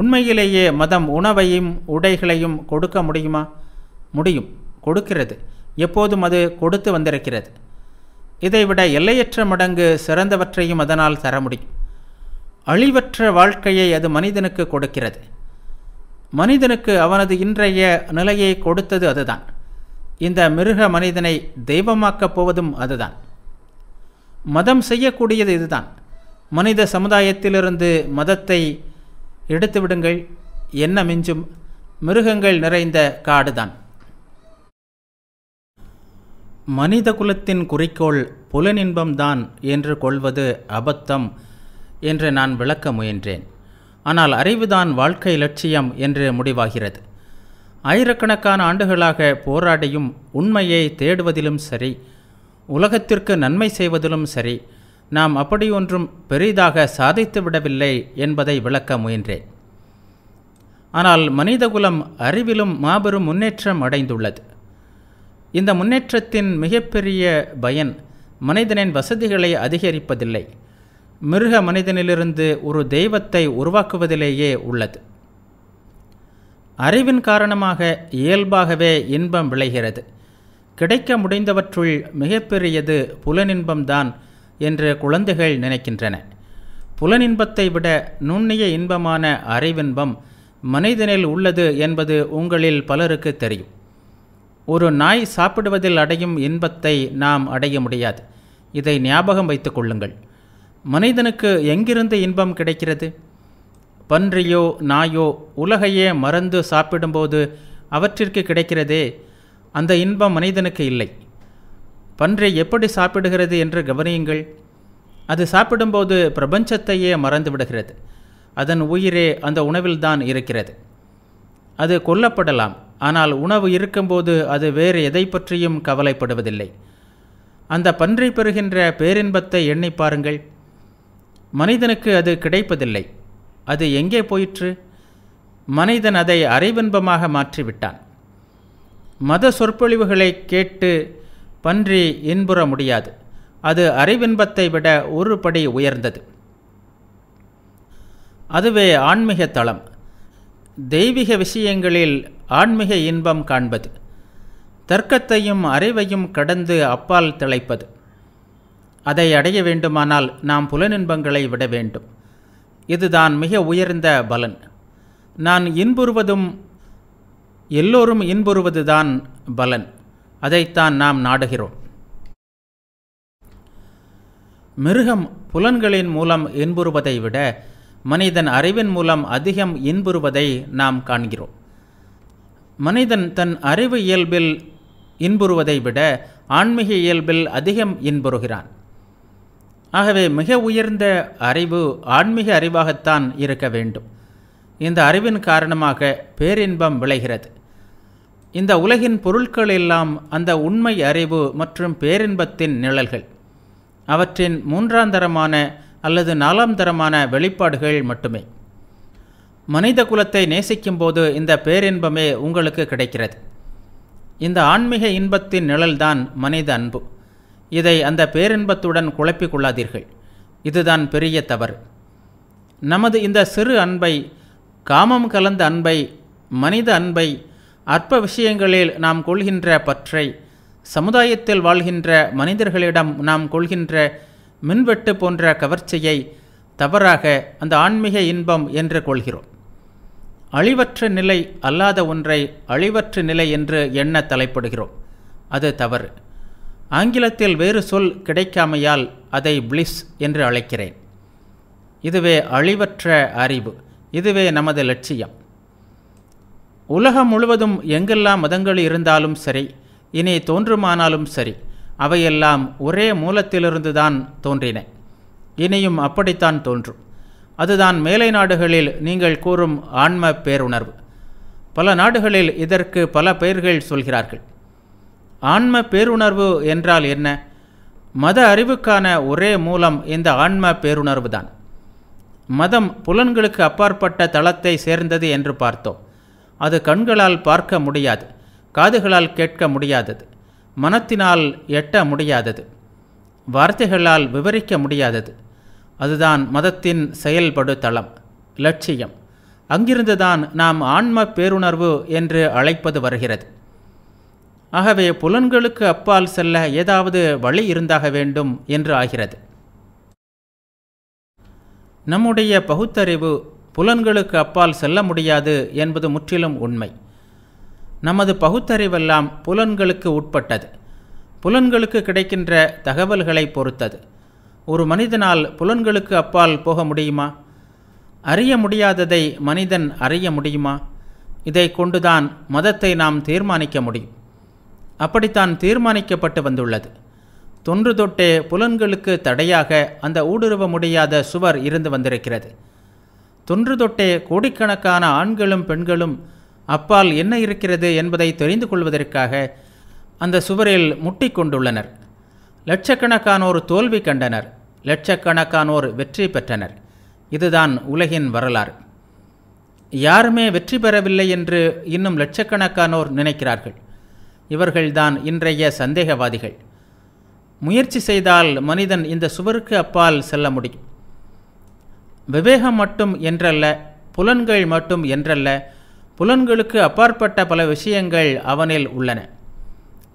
உண்மையிலேயே மதம் உணவையும் உடைகளையும் கொடுக்க முடியுமா முடியும் கொடுக்கிறது எப்போதும் அது கொடுத்து வந்திருக்கிறது இதைவிட எல்லையற்ற மடங்கு சிறந்தவற்றையும் அதனால் தர முடியும் அழிவற்ற வாழ்க்கையை அது மனிதனுக்கு கொடுக்கிறது மனிதனுக்கு அவனது இன்றைய நிலையை கொடுத்தது அதுதான் இந்த மிருக மனிதனை தெய்வமாக்கப் போவதும் அதுதான் மதம் செய்யக்கூடியது இதுதான் மனித சமுதாயத்திலிருந்து மதத்தை எடுத்துவிடுங்கள் என்ன மிஞ்சும் மிருகங்கள் நிறைந்த காடுதான் மனித குலத்தின் குறிக்கோள் புலனின்பம்தான் என்று கொள்வது அபத்தம் என்று நான் விளக்க முயன்றேன் ஆனால் அறிவுதான் வாழ்க்கை லட்சியம் என்று முடிவாகிறது ஆயிரக்கணக்கான ஆண்டுகளாக போராடியும் உண்மையை தேடுவதிலும் சரி உலகத்திற்கு நன்மை செய்வதிலும் சரி நாம் அப்படியொன்றும் பெரிதாக சாதித்து விடவில்லை என்பதை விளக்க முயன்றேன் ஆனால் மனிதகுலம் அறிவிலும் மாபெரும் முன்னேற்றம் அடைந்துள்ளது இந்த முன்னேற்றத்தின் மிகப்பெரிய பயன் மனிதனின் வசதிகளை அதிகரிப்பதில்லை மிருக மனிதனிலிருந்து ஒரு தெய்வத்தை உருவாக்குவதிலேயே உள்ளது அறிவின் காரணமாக இயல்பாகவே இன்பம் விளைகிறது கிடைக்க முடிந்தவற்றுள் மிகப்பெரியது புலனின்பம்தான் என்று குழந்தைகள் நினைக்கின்றன புலனின்பத்தை விட நுண்ணிய இன்பமான அறிவின்பம் மனிதனில் உள்ளது என்பது உங்களில் பலருக்கு தெரியும் ஒரு நாய் சாப்பிடுவதில் அடையும் இன்பத்தை நாம் அடைய முடியாது இதை ஞாபகம் வைத்துக் கொள்ளுங்கள் மனிதனுக்கு எங்கிருந்து இன்பம் கிடைக்கிறது பன்றியோ நாயோ உலகையே மறந்து சாப்பிடும்போது அவற்றிற்கு கிடைக்கிறதே அந்த இன்பம் மனிதனுக்கு இல்லை பன்றை எப்படி சாப்பிடுகிறது என்று கவனியுங்கள் அது சாப்பிடும்போது பிரபஞ்சத்தையே மறந்து விடுகிறது அதன் உயிரே அந்த உணவில்தான் இருக்கிறது அது கொல்லப்படலாம் ஆனால் உணவு இருக்கும்போது அது வேறு எதை பற்றியும் கவலைப்படுவதில்லை அந்த பன்றி பெறுகின்ற பேரின்பத்தை எண்ணி பாருங்கள் மனிதனுக்கு அது கிடைப்பதில்லை அது எங்கே போயிற்று மனிதன் அதை அரைவின்பமாக மாற்றிவிட்டான் மத சொற்பொழிவுகளை கேட்டு பன்றி இன்புற முடியாது அது அறிவின்பத்தை விட ஒரு படி உயர்ந்தது அதுவே ஆன்மீக தளம் தெய்வீக விஷயங்களில் ஆன்மீக இன்பம் காண்பது தர்க்கத்தையும் அறிவையும் கடந்து அப்பால் திளைப்பது அதை அடைய வேண்டுமானால் நாம் புலனின்பங்களை விட வேண்டும் இதுதான் மிக உயர்ந்த பலன் நான் இன்புறுவதும் எல்லோரும் இன்புறுவதுதான் பலன் அதைத்தான் நாம் நாடுகிறோம் மிருகம் புலன்களின் மூலம் இன்புறுவதை விட மனிதன் அறிவின் மூலம் அதிகம் இன்புறுவதை நாம் காண்கிறோம் மனிதன் தன் அறிவு இயல்பில் இன்புறுவதை விட ஆன்மீக இயல்பில் அதிகம் இன்புறுகிறான் ஆகவே மிக உயர்ந்த அறிவு ஆன்மீக அறிவாகத்தான் இருக்க வேண்டும் இந்த அறிவின் காரணமாக பேரின்பம் விளைகிறது இந்த உலகின் பொருட்கள் எல்லாம் அந்த உண்மை அறிவு மற்றும் பேரின்பத்தின் நிழல்கள் அவற்றின் மூன்றாம் தரமான அல்லது நாலாம் தரமான வெளிப்பாடுகள் மட்டுமே மனித குலத்தை நேசிக்கும்போது இந்த பேரின்பமே உங்களுக்கு கிடைக்கிறது இந்த ஆன்மீக இன்பத்தின் நிழல்தான் மனித அன்பு இதை அந்த பேரின்பத்துடன் குழப்பிக் கொள்ளாதீர்கள் இதுதான் பெரிய தவறு நமது இந்த சிறு அன்பை காமம் கலந்த அன்பை மனித அன்பை அற்ப விஷயங்களில் நாம் கொள்கின்ற பற்றை சமுதாயத்தில் வாழ்கின்ற மனிதர்களிடம் நாம் கொள்கின்ற மின்வெட்டு போன்ற கவர்ச்சியை தவறாக அந்த ஆன்மீக இன்பம் என்று கொள்கிறோம் அழிவற்ற நிலை அல்லாத ஒன்றை அழிவற்ற நிலை என்று எண்ண தலைப்படுகிறோம் அது தவறு ஆங்கிலத்தில் வேறு சொல் கிடைக்காமையால் அதை பிளிஸ் என்று அழைக்கிறேன் இதுவே அழிவற்ற அறிவு இதுவே நமது லட்சியம் உலகம் முழுவதும் எங்கெல்லாம் மதங்கள் இருந்தாலும் சரி இனி தோன்றுமானாலும் சரி அவையெல்லாம் ஒரே மூலத்திலிருந்து தான் தோன்றின இனியும் அப்படித்தான் தோன்றும் அதுதான் மேலை நாடுகளில் நீங்கள் கூறும் ஆன்ம பேருணர்வு பல நாடுகளில் இதற்கு பல பெயர்கள் சொல்கிறார்கள் ஆன்ம பேருணர்வு என்றால் என்ன மத அறிவுக்கான ஒரே மூலம் இந்த ஆன்ம பேருணர்வு தான் மதம் புலன்களுக்கு அப்பாற்பட்ட தளத்தை சேர்ந்தது என்று பார்த்தோம் அது கண்களால் பார்க்க முடியாது காதுகளால் கேட்க முடியாதது மனத்தினால் எட்ட முடியாதது வார்த்தைகளால் விவரிக்க முடியாதது அதுதான் மதத்தின் செயல்படு தளம் லட்சியம் அங்கிருந்துதான் நாம் ஆன்ம பேருணர்வு என்று அழைப்பது வருகிறது ஆகவே புலன்களுக்கு அப்பால் செல்ல ஏதாவது வழி இருந்தாக வேண்டும் என்று ஆகிறது நம்முடைய பகுத்தறிவு புலன்களுக்கு அப்பால் செல்ல முடியாது என்பது முற்றிலும் உண்மை நமது பகுத்தறிவெல்லாம் புலன்களுக்கு உட்பட்டது புலன்களுக்கு கிடைக்கின்ற தகவல்களை பொறுத்தது ஒரு மனிதனால் புலன்களுக்கு அப்பால் போக முடியுமா அறிய முடியாததை மனிதன் அறிய முடியுமா இதை கொண்டுதான் மதத்தை நாம் தீர்மானிக்க முடியும் அப்படித்தான் தீர்மானிக்கப்பட்டு வந்துள்ளது தொன்று தொட்டே புலன்களுக்கு தடையாக அந்த ஊடுருவ முடியாத சுவர் இருந்து வந்திருக்கிறது தொன்று தொட்டே கோடிக்கணக்கான ஆண்களும் பெண்களும் அப்பால் என்ன இருக்கிறது என்பதை தெரிந்து கொள்வதற்காக அந்த சுவரில் முட்டி கொண்டுள்ளனர் லட்சக்கணக்கானோர் தோல்வி கண்டனர் லட்சக்கணக்கானோர் வெற்றி பெற்றனர் இதுதான் உலகின் வரலாறு யாருமே வெற்றி பெறவில்லை என்று இன்னும் லட்சக்கணக்கானோர் நினைக்கிறார்கள் இவர்கள்தான் இன்றைய சந்தேகவாதிகள் முயற்சி செய்தால் மனிதன் இந்த சுவருக்கு அப்பால் செல்ல முடியும் விவேகம் மட்டும் என்றல்ல புலன்கள் மட்டும் என்றல்ல புலன்களுக்கு அப்பாற்பட்ட பல விஷயங்கள் அவனில் உள்ளன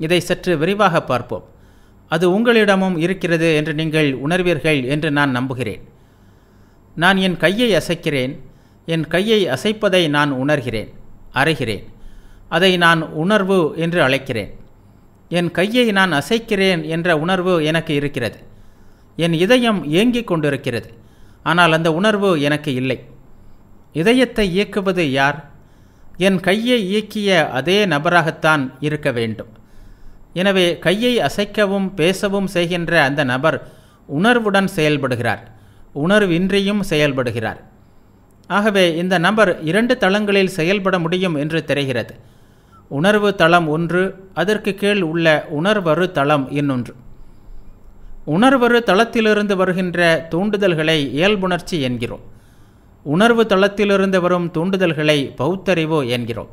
இதை சற்று விரிவாக பார்ப்போம் அது உங்களிடமும் இருக்கிறது என்று நீங்கள் உணர்வீர்கள் என்று நான் நம்புகிறேன் நான் என் கையை அசைக்கிறேன் என் கையை அசைப்பதை நான் உணர்கிறேன் அறைகிறேன் அதை நான் உணர்வு என்று அழைக்கிறேன் என் கையை நான் அசைக்கிறேன் என்ற உணர்வு எனக்கு இருக்கிறது என் இதயம் இயங்கிக் கொண்டிருக்கிறது ஆனால் அந்த உணர்வு எனக்கு இல்லை இதயத்தை இயக்குவது யார் என் கையை இயக்கிய அதே நபராகத்தான் இருக்க வேண்டும் எனவே கையை அசைக்கவும் பேசவும் செய்கின்ற அந்த நபர் உணர்வுடன் செயல்படுகிறார் உணர்வின்றியும் செயல்படுகிறார் ஆகவே இந்த நபர் இரண்டு தளங்களில் செயல்பட முடியும் என்று தெரிகிறது உணர்வு தளம் ஒன்று அதற்கு கீழ் உள்ள உணர்வரு தளம் இன்னொன்று உணர்வரு தளத்திலிருந்து வருகின்ற தூண்டுதல்களை இயல்புணர்ச்சி என்கிறோம் உணர்வு தளத்திலிருந்து வரும் தூண்டுதல்களை பௌத்தறிவு என்கிறோம்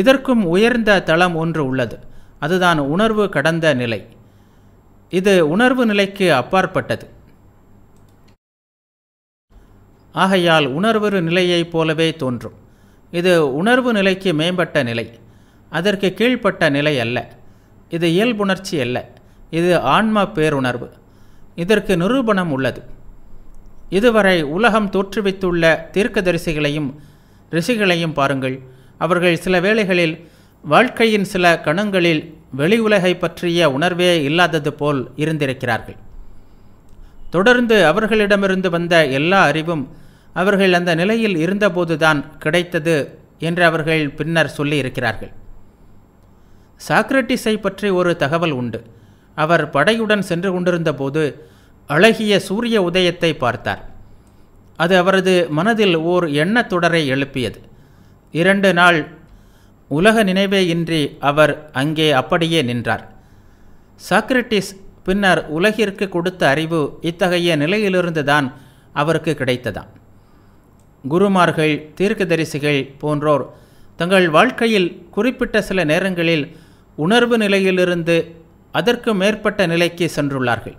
இதற்கும் உயர்ந்த தளம் ஒன்று உள்ளது அதுதான் உணர்வு கடந்த நிலை இது உணர்வு நிலைக்கு அப்பாற்பட்டது ஆகையால் உணர்வு நிலையைப் போலவே தோன்றும் இது உணர்வு நிலைக்கு மேம்பட்ட நிலை அதற்கு கீழ்ப்பட்ட நிலை அல்ல இது இயல்புணர்ச்சி அல்ல இது ஆன்ம பேருணர்வு இதற்கு நிரூபணம் உள்ளது இதுவரை உலகம் தோற்றுவித்துள்ள தீர்க்கதரிசிகளையும் ரிஷிகளையும் பாருங்கள் அவர்கள் சில வேளைகளில் வாழ்க்கையின் சில கணங்களில் வெளி உலகை பற்றிய உணர்வே இல்லாதது போல் இருந்திருக்கிறார்கள் தொடர்ந்து அவர்களிடமிருந்து வந்த எல்லா அறிவும் அவர்கள் அந்த நிலையில் இருந்தபோதுதான் கிடைத்தது என்று அவர்கள் பின்னர் சொல்லியிருக்கிறார்கள் சாக்ரட்டிஸை பற்றி ஒரு தகவல் உண்டு அவர் படையுடன் சென்று கொண்டிருந்த போது அழகிய சூரிய உதயத்தை பார்த்தார் அது அவரது மனதில் ஓர் எண்ணத் தொடரை எழுப்பியது இரண்டு நாள் உலக நினைவே இன்றி அவர் அங்கே அப்படியே நின்றார் சாக்ரட்டிஸ் பின்னர் உலகிற்கு கொடுத்த அறிவு இத்தகைய நிலையிலிருந்துதான் அவருக்கு கிடைத்ததாம் குருமார்கள் தீர்க்கதரிசிகள் போன்றோர் தங்கள் வாழ்க்கையில் குறிப்பிட்ட சில நேரங்களில் உணர்வு நிலையிலிருந்து அதற்கு மேற்பட்ட நிலைக்கு சென்றுள்ளார்கள்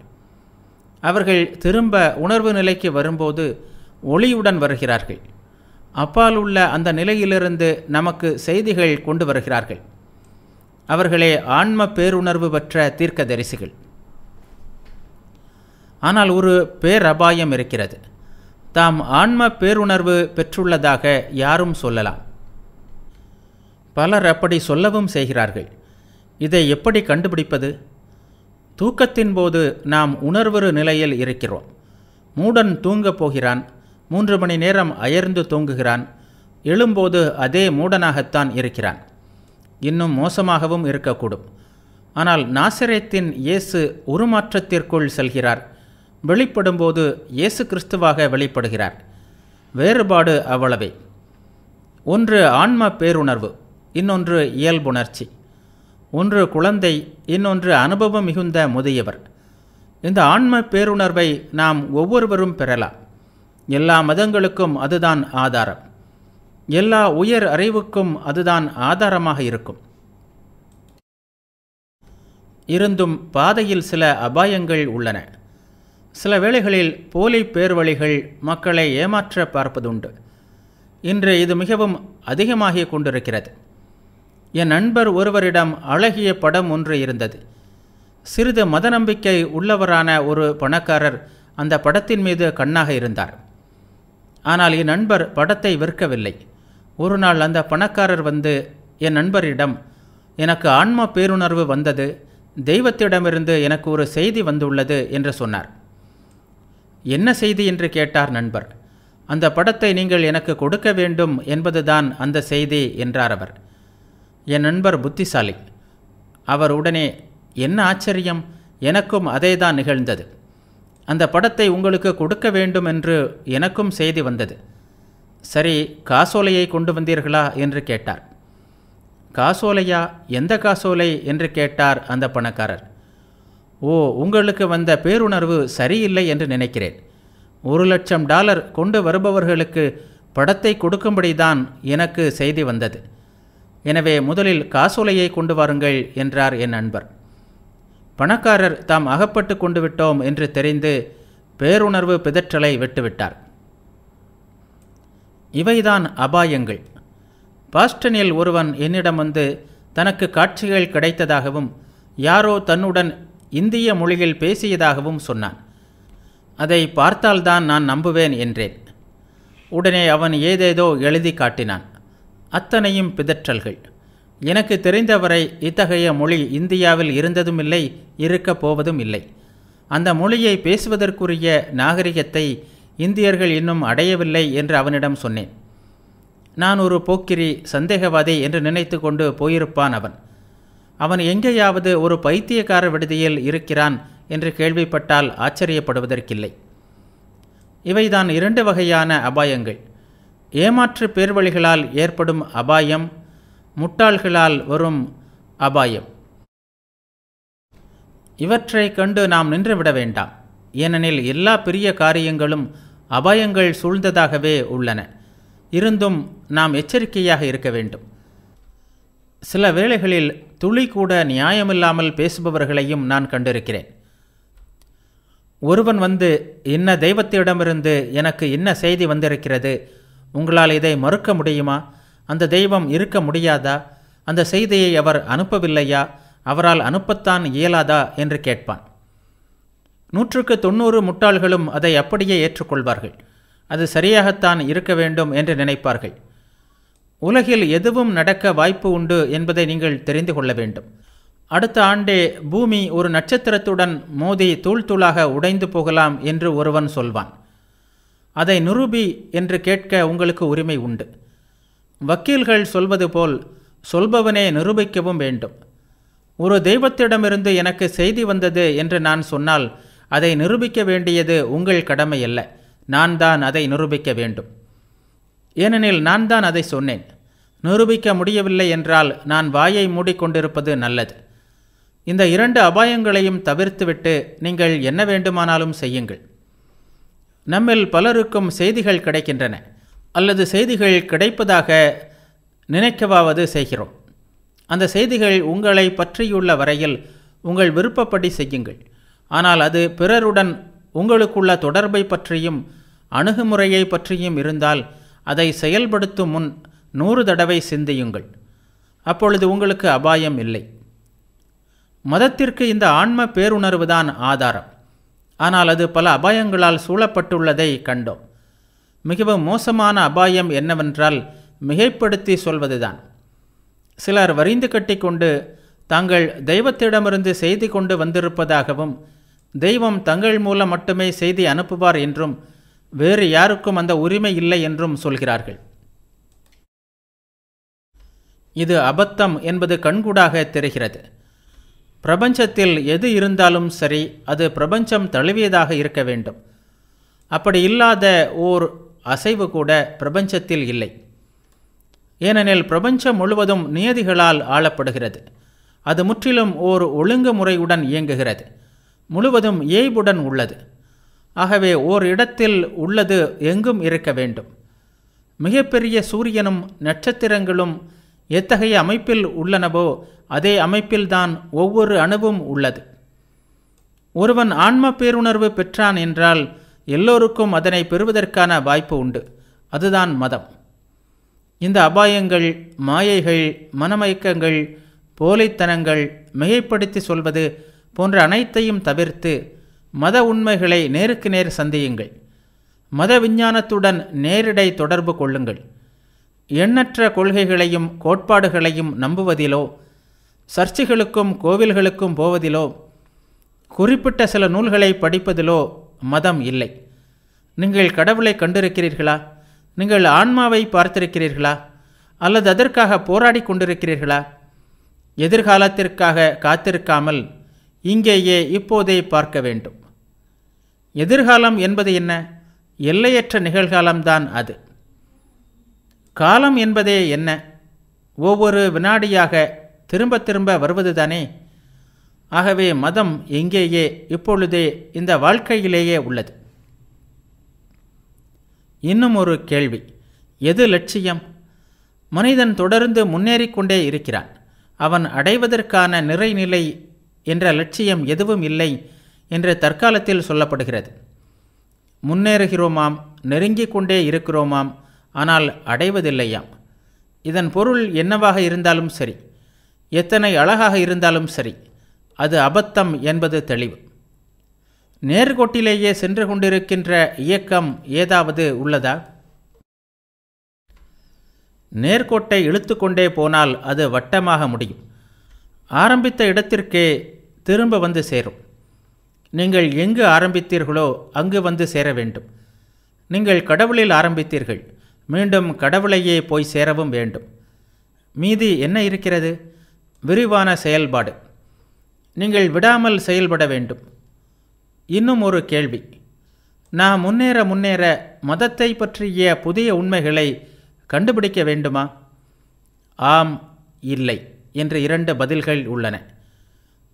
அவர்கள் திரும்ப உணர்வு நிலைக்கு வரும்போது ஒளியுடன் வருகிறார்கள் அப்பால் உள்ள அந்த நிலையிலிருந்து நமக்கு செய்திகள் கொண்டு வருகிறார்கள் அவர்களே ஆன்ம பேருணர்வு பெற்ற தீர்க்க தரிசிகள் ஆனால் ஒரு பேரபாயம் இருக்கிறது தாம் ஆன்ம பேருணர்வு பெற்றுள்ளதாக யாரும் சொல்லலாம் பலர் அப்படி சொல்லவும் செய்கிறார்கள் இதை எப்படி கண்டுபிடிப்பது தூக்கத்தின் போது நாம் உணர்வுறு நிலையில் இருக்கிறோம் மூடன் தூங்கப் போகிறான் மூன்று மணி நேரம் அயர்ந்து தூங்குகிறான் எழும்போது அதே மூடனாகத்தான் இருக்கிறான் இன்னும் மோசமாகவும் இருக்கக்கூடும் ஆனால் நாசரேத்தின் இயேசு உருமாற்றத்திற்குள் செல்கிறார் வெளிப்படும்போது இயேசு கிறிஸ்துவாக வெளிப்படுகிறார் வேறுபாடு அவ்வளவே ஒன்று ஆன்ம பேருணர்வு இன்னொன்று இயல்புணர்ச்சி ஒன்று குழந்தை இன்னொன்று அனுபவம் மிகுந்த முதியவர் இந்த ஆன்ம பேருணர்வை நாம் ஒவ்வொருவரும் பெறலாம் எல்லா மதங்களுக்கும் அதுதான் ஆதாரம் எல்லா உயர் அறிவுக்கும் அதுதான் ஆதாரமாக இருக்கும் இருந்தும் பாதையில் சில அபாயங்கள் உள்ளன சில வேளைகளில் போலி பேர்வழிகள் மக்களை ஏமாற்ற பார்ப்பதுண்டு இன்று இது மிகவும் அதிகமாகிக் கொண்டிருக்கிறது என் நண்பர் ஒருவரிடம் அழகிய படம் ஒன்று இருந்தது சிறிது மத நம்பிக்கை உள்ளவரான ஒரு பணக்காரர் அந்த படத்தின் மீது கண்ணாக இருந்தார் ஆனால் என் நண்பர் படத்தை விற்கவில்லை ஒரு நாள் அந்த பணக்காரர் வந்து என் நண்பரிடம் எனக்கு ஆன்ம பேருணர்வு வந்தது தெய்வத்திடமிருந்து எனக்கு ஒரு செய்தி வந்துள்ளது என்று சொன்னார் என்ன செய்தி என்று கேட்டார் நண்பர் அந்த படத்தை நீங்கள் எனக்கு கொடுக்க வேண்டும் என்பதுதான் அந்த செய்தி என்றார் அவர் என் நண்பர் புத்திசாலி அவர் உடனே என்ன ஆச்சரியம் எனக்கும் அதேதான் நிகழ்ந்தது அந்த படத்தை உங்களுக்கு கொடுக்க வேண்டும் என்று எனக்கும் செய்தி வந்தது சரி காசோலையை கொண்டு வந்தீர்களா என்று கேட்டார் காசோலையா எந்த காசோலை என்று கேட்டார் அந்த பணக்காரர் ஓ உங்களுக்கு வந்த பேருணர்வு சரியில்லை என்று நினைக்கிறேன் ஒரு லட்சம் டாலர் கொண்டு வருபவர்களுக்கு படத்தை கொடுக்கும்படிதான் எனக்கு செய்தி வந்தது எனவே முதலில் காசோலையை கொண்டு வாருங்கள் என்றார் என் நண்பர் பணக்காரர் தாம் அகப்பட்டு கொண்டு விட்டோம் என்று தெரிந்து பேருணர்வு பிதற்றலை விட்டுவிட்டார் இவைதான் அபாயங்கள் பாஸ்டனில் ஒருவன் என்னிடம் வந்து தனக்கு காட்சிகள் கிடைத்ததாகவும் யாரோ தன்னுடன் இந்திய மொழியில் பேசியதாகவும் சொன்னான் அதை பார்த்தால்தான் நான் நம்புவேன் என்றேன் உடனே அவன் ஏதேதோ எழுதி காட்டினான் அத்தனையும் பிதற்றல்கள் எனக்கு தெரிந்தவரை இத்தகைய மொழி இந்தியாவில் இருந்ததும் இல்லை இருக்கப் போவதும் இல்லை அந்த மொழியை பேசுவதற்குரிய நாகரிகத்தை இந்தியர்கள் இன்னும் அடையவில்லை என்று அவனிடம் சொன்னேன் நான் ஒரு போக்கிரி சந்தேகவாதி என்று நினைத்து கொண்டு போயிருப்பான் அவன் அவன் எங்கேயாவது ஒரு பைத்தியக்கார விடுதியில் இருக்கிறான் என்று கேள்விப்பட்டால் ஆச்சரியப்படுவதற்கில்லை இவைதான் இரண்டு வகையான அபாயங்கள் ஏமாற்று பேர்வழிகளால் ஏற்படும் அபாயம் முட்டாள்களால் வரும் அபாயம் இவற்றை கண்டு நாம் நின்றுவிட வேண்டாம் ஏனெனில் எல்லா பெரிய காரியங்களும் அபாயங்கள் சூழ்ந்ததாகவே உள்ளன இருந்தும் நாம் எச்சரிக்கையாக இருக்க வேண்டும் சில வேளைகளில் துளி கூட நியாயமில்லாமல் பேசுபவர்களையும் நான் கண்டிருக்கிறேன் ஒருவன் வந்து என்ன தெய்வத்திடமிருந்து எனக்கு என்ன செய்தி வந்திருக்கிறது உங்களால் இதை மறுக்க முடியுமா அந்த தெய்வம் இருக்க முடியாதா அந்த செய்தியை அவர் அனுப்பவில்லையா அவரால் அனுப்பத்தான் இயலாதா என்று கேட்பான் நூற்றுக்கு தொண்ணூறு முட்டாள்களும் அதை அப்படியே ஏற்றுக்கொள்வார்கள் அது சரியாகத்தான் இருக்க வேண்டும் என்று நினைப்பார்கள் உலகில் எதுவும் நடக்க வாய்ப்பு உண்டு என்பதை நீங்கள் தெரிந்து கொள்ள வேண்டும் அடுத்த ஆண்டே பூமி ஒரு நட்சத்திரத்துடன் மோதி தூள் தூளாக உடைந்து போகலாம் என்று ஒருவன் சொல்வான் அதை நிரூபி என்று கேட்க உங்களுக்கு உரிமை உண்டு வக்கீல்கள் சொல்வது போல் சொல்பவனே நிரூபிக்கவும் வேண்டும் ஒரு தெய்வத்திடமிருந்து எனக்கு செய்தி வந்தது என்று நான் சொன்னால் அதை நிரூபிக்க வேண்டியது உங்கள் கடமை அல்ல நான் தான் அதை நிரூபிக்க வேண்டும் ஏனெனில் நான் தான் அதை சொன்னேன் நிரூபிக்க முடியவில்லை என்றால் நான் வாயை மூடிக்கொண்டிருப்பது நல்லது இந்த இரண்டு அபாயங்களையும் தவிர்த்துவிட்டு நீங்கள் என்ன வேண்டுமானாலும் செய்யுங்கள் நம்மில் பலருக்கும் செய்திகள் கிடைக்கின்றன அல்லது செய்திகள் கிடைப்பதாக நினைக்கவாவது செய்கிறோம் அந்த செய்திகள் உங்களை பற்றியுள்ள வரையில் உங்கள் விருப்பப்படி செய்யுங்கள் ஆனால் அது பிறருடன் உங்களுக்குள்ள தொடர்பை பற்றியும் அணுகுமுறையை பற்றியும் இருந்தால் அதை செயல்படுத்தும் முன் நூறு தடவை சிந்தியுங்கள் அப்பொழுது உங்களுக்கு அபாயம் இல்லை மதத்திற்கு இந்த ஆன்ம பேருணர்வுதான் ஆதாரம் ஆனால் அது பல அபாயங்களால் சூழப்பட்டுள்ளதை கண்டோம் மிகவும் மோசமான அபாயம் என்னவென்றால் மிகைப்படுத்தி சொல்வதுதான் சிலர் வரிந்து கட்டிக்கொண்டு தாங்கள் தெய்வத்திடமிருந்து செய்தி கொண்டு வந்திருப்பதாகவும் தெய்வம் தங்கள் மூலம் மட்டுமே செய்தி அனுப்புவார் என்றும் வேறு யாருக்கும் அந்த உரிமை இல்லை என்றும் சொல்கிறார்கள் இது அபத்தம் என்பது கண்கூடாக தெரிகிறது பிரபஞ்சத்தில் எது இருந்தாலும் சரி அது பிரபஞ்சம் தழுவியதாக இருக்க வேண்டும் அப்படி இல்லாத ஓர் அசைவு கூட பிரபஞ்சத்தில் இல்லை ஏனெனில் பிரபஞ்சம் முழுவதும் நியதிகளால் ஆளப்படுகிறது அது முற்றிலும் ஓர் ஒழுங்கு முறையுடன் இயங்குகிறது முழுவதும் ஏய்புடன் உள்ளது ஆகவே ஓர் இடத்தில் உள்ளது எங்கும் இருக்க வேண்டும் மிகப்பெரிய சூரியனும் நட்சத்திரங்களும் எத்தகைய அமைப்பில் உள்ளனவோ அதே அமைப்பில்தான் ஒவ்வொரு அணுவும் உள்ளது ஒருவன் ஆன்ம பேருணர்வு பெற்றான் என்றால் எல்லோருக்கும் அதனை பெறுவதற்கான வாய்ப்பு உண்டு அதுதான் மதம் இந்த அபாயங்கள் மாயைகள் மனமயக்கங்கள் போலித்தனங்கள் மிகைப்படுத்தி சொல்வது போன்ற அனைத்தையும் தவிர்த்து மத உண்மைகளை நேருக்கு நேர் சந்தியுங்கள் மத விஞ்ஞானத்துடன் நேரிடை தொடர்பு கொள்ளுங்கள் எண்ணற்ற கொள்கைகளையும் கோட்பாடுகளையும் நம்புவதிலோ சர்ச்சுகளுக்கும் கோவில்களுக்கும் போவதிலோ குறிப்பிட்ட சில நூல்களை படிப்பதிலோ மதம் இல்லை நீங்கள் கடவுளை கண்டிருக்கிறீர்களா நீங்கள் ஆன்மாவை பார்த்திருக்கிறீர்களா அல்லது அதற்காக போராடி கொண்டிருக்கிறீர்களா எதிர்காலத்திற்காக காத்திருக்காமல் இங்கேயே இப்போதே பார்க்க வேண்டும் எதிர்காலம் என்பது என்ன எல்லையற்ற நிகழ்காலம்தான் அது காலம் என்பதே என்ன ஒவ்வொரு வினாடியாக திரும்ப திரும்ப வருவதுதானே ஆகவே மதம் எங்கேயே இப்பொழுதே இந்த வாழ்க்கையிலேயே உள்ளது இன்னும் ஒரு கேள்வி எது லட்சியம் மனிதன் தொடர்ந்து முன்னேறிக்கொண்டே இருக்கிறான் அவன் அடைவதற்கான நிறைநிலை என்ற லட்சியம் எதுவும் இல்லை என்று தற்காலத்தில் சொல்லப்படுகிறது முன்னேறுகிறோமாம் நெருங்கிக் கொண்டே இருக்கிறோமாம் ஆனால் அடைவதில்லையாம் இதன் பொருள் என்னவாக இருந்தாலும் சரி எத்தனை அழகாக இருந்தாலும் சரி அது அபத்தம் என்பது தெளிவு நேர்கோட்டிலேயே சென்று கொண்டிருக்கின்ற இயக்கம் ஏதாவது உள்ளதா நேர்கோட்டை இழுத்துக்கொண்டே போனால் அது வட்டமாக முடியும் ஆரம்பித்த இடத்திற்கே திரும்ப வந்து சேரும் நீங்கள் எங்கு ஆரம்பித்தீர்களோ அங்கு வந்து சேர வேண்டும் நீங்கள் கடவுளில் ஆரம்பித்தீர்கள் மீண்டும் கடவுளையே போய் சேரவும் வேண்டும் மீதி என்ன இருக்கிறது விரிவான செயல்பாடு நீங்கள் விடாமல் செயல்பட வேண்டும் இன்னும் ஒரு கேள்வி நாம் முன்னேற முன்னேற மதத்தை பற்றிய புதிய உண்மைகளை கண்டுபிடிக்க வேண்டுமா ஆம் இல்லை என்று இரண்டு பதில்கள் உள்ளன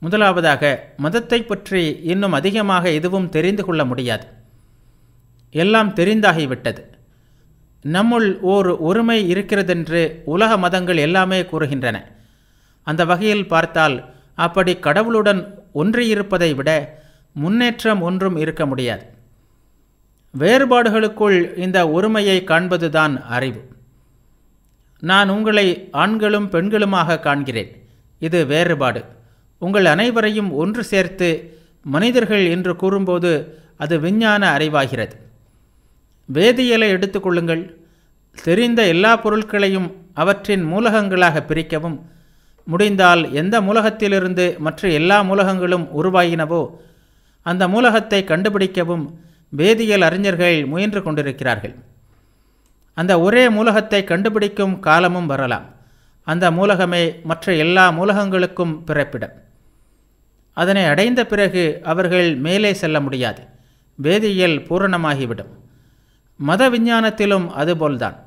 முதலாவதாக மதத்தை பற்றி இன்னும் அதிகமாக எதுவும் தெரிந்து கொள்ள முடியாது எல்லாம் தெரிந்தாகிவிட்டது நம்முள் ஓர் ஒருமை இருக்கிறதென்று உலக மதங்கள் எல்லாமே கூறுகின்றன அந்த வகையில் பார்த்தால் அப்படி கடவுளுடன் ஒன்றியிருப்பதை விட முன்னேற்றம் ஒன்றும் இருக்க முடியாது வேறுபாடுகளுக்குள் இந்த ஒருமையை காண்பதுதான் அறிவு நான் உங்களை ஆண்களும் பெண்களுமாக காண்கிறேன் இது வேறுபாடு உங்கள் அனைவரையும் ஒன்று சேர்த்து மனிதர்கள் என்று கூறும்போது அது விஞ்ஞான அறிவாகிறது வேதியியலை எடுத்துக்கொள்ளுங்கள் தெரிந்த எல்லா பொருட்களையும் அவற்றின் மூலகங்களாக பிரிக்கவும் முடிந்தால் எந்த மூலகத்திலிருந்து மற்ற எல்லா மூலகங்களும் உருவாகினவோ அந்த மூலகத்தை கண்டுபிடிக்கவும் வேதியியல் அறிஞர்கள் முயன்று கொண்டிருக்கிறார்கள் அந்த ஒரே மூலகத்தை கண்டுபிடிக்கும் காலமும் வரலாம் அந்த மூலகமே மற்ற எல்லா மூலகங்களுக்கும் பிறப்பிடம் அதனை அடைந்த பிறகு அவர்கள் மேலே செல்ல முடியாது வேதியியல் பூரணமாகிவிடும் மத விஞ்ஞானத்திலும் அதுபோல்தான்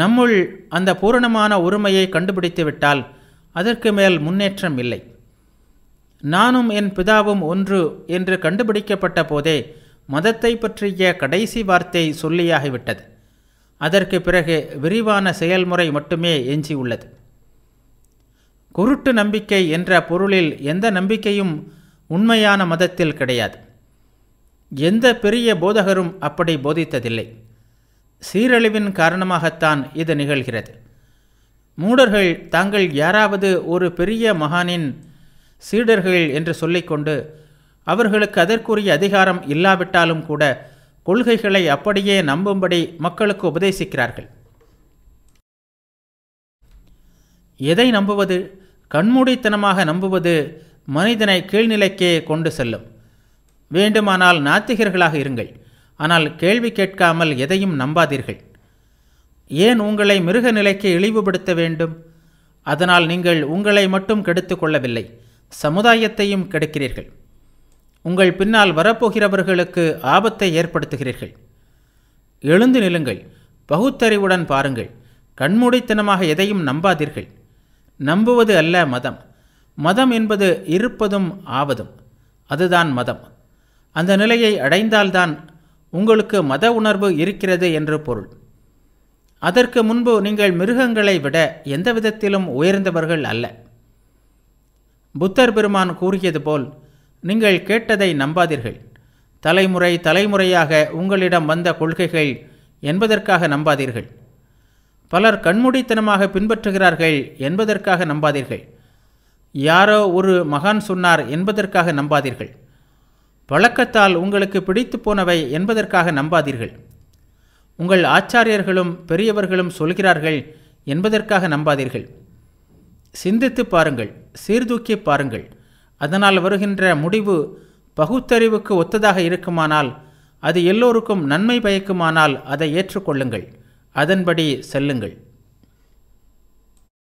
நம்முள் அந்த பூரணமான உரிமையை கண்டுபிடித்துவிட்டால் அதற்கு மேல் முன்னேற்றம் இல்லை நானும் என் பிதாவும் ஒன்று என்று கண்டுபிடிக்கப்பட்ட போதே மதத்தை பற்றிய கடைசி வார்த்தை சொல்லியாகிவிட்டது அதற்கு பிறகு விரிவான செயல்முறை மட்டுமே எஞ்சியுள்ளது குருட்டு நம்பிக்கை என்ற பொருளில் எந்த நம்பிக்கையும் உண்மையான மதத்தில் கிடையாது எந்த பெரிய போதகரும் அப்படி போதித்ததில்லை சீரழிவின் காரணமாகத்தான் இது நிகழ்கிறது மூடர்கள் தாங்கள் யாராவது ஒரு பெரிய மகானின் சீடர்கள் என்று சொல்லிக்கொண்டு அவர்களுக்கு அதற்குரிய அதிகாரம் இல்லாவிட்டாலும் கூட கொள்கைகளை அப்படியே நம்பும்படி மக்களுக்கு உபதேசிக்கிறார்கள் எதை நம்புவது கண்மூடித்தனமாக நம்புவது மனிதனை கீழ்நிலைக்கே கொண்டு செல்லும் வேண்டுமானால் நாத்திகர்களாக இருங்கள் ஆனால் கேள்வி கேட்காமல் எதையும் நம்பாதீர்கள் ஏன் உங்களை மிருக நிலைக்கு இழிவுபடுத்த வேண்டும் அதனால் நீங்கள் உங்களை மட்டும் கெடுத்து கொள்ளவில்லை சமுதாயத்தையும் கெடுக்கிறீர்கள் உங்கள் பின்னால் வரப்போகிறவர்களுக்கு ஆபத்தை ஏற்படுத்துகிறீர்கள் எழுந்து நிலுங்கள் பகுத்தறிவுடன் பாருங்கள் கண்மூடித்தனமாக எதையும் நம்பாதீர்கள் நம்புவது அல்ல மதம் மதம் என்பது இருப்பதும் ஆவதும் அதுதான் மதம் அந்த நிலையை அடைந்தால்தான் உங்களுக்கு மத உணர்வு இருக்கிறது என்று பொருள் அதற்கு முன்பு நீங்கள் மிருகங்களை விட எந்த விதத்திலும் உயர்ந்தவர்கள் அல்ல புத்தர் பெருமான் கூறியது போல் நீங்கள் கேட்டதை நம்பாதீர்கள் தலைமுறை தலைமுறையாக உங்களிடம் வந்த கொள்கைகள் என்பதற்காக நம்பாதீர்கள் பலர் கண்மூடித்தனமாக பின்பற்றுகிறார்கள் என்பதற்காக நம்பாதீர்கள் யாரோ ஒரு மகான் சொன்னார் என்பதற்காக நம்பாதீர்கள் பழக்கத்தால் உங்களுக்கு பிடித்து போனவை என்பதற்காக நம்பாதீர்கள் உங்கள் ஆச்சாரியர்களும் பெரியவர்களும் சொல்கிறார்கள் என்பதற்காக நம்பாதீர்கள் சிந்தித்து பாருங்கள் சீர்தூக்கி பாருங்கள் அதனால் வருகின்ற முடிவு பகுத்தறிவுக்கு ஒத்ததாக இருக்குமானால் அது எல்லோருக்கும் நன்மை பயக்குமானால் அதை ஏற்றுக்கொள்ளுங்கள் அதன்படி செல்லுங்கள்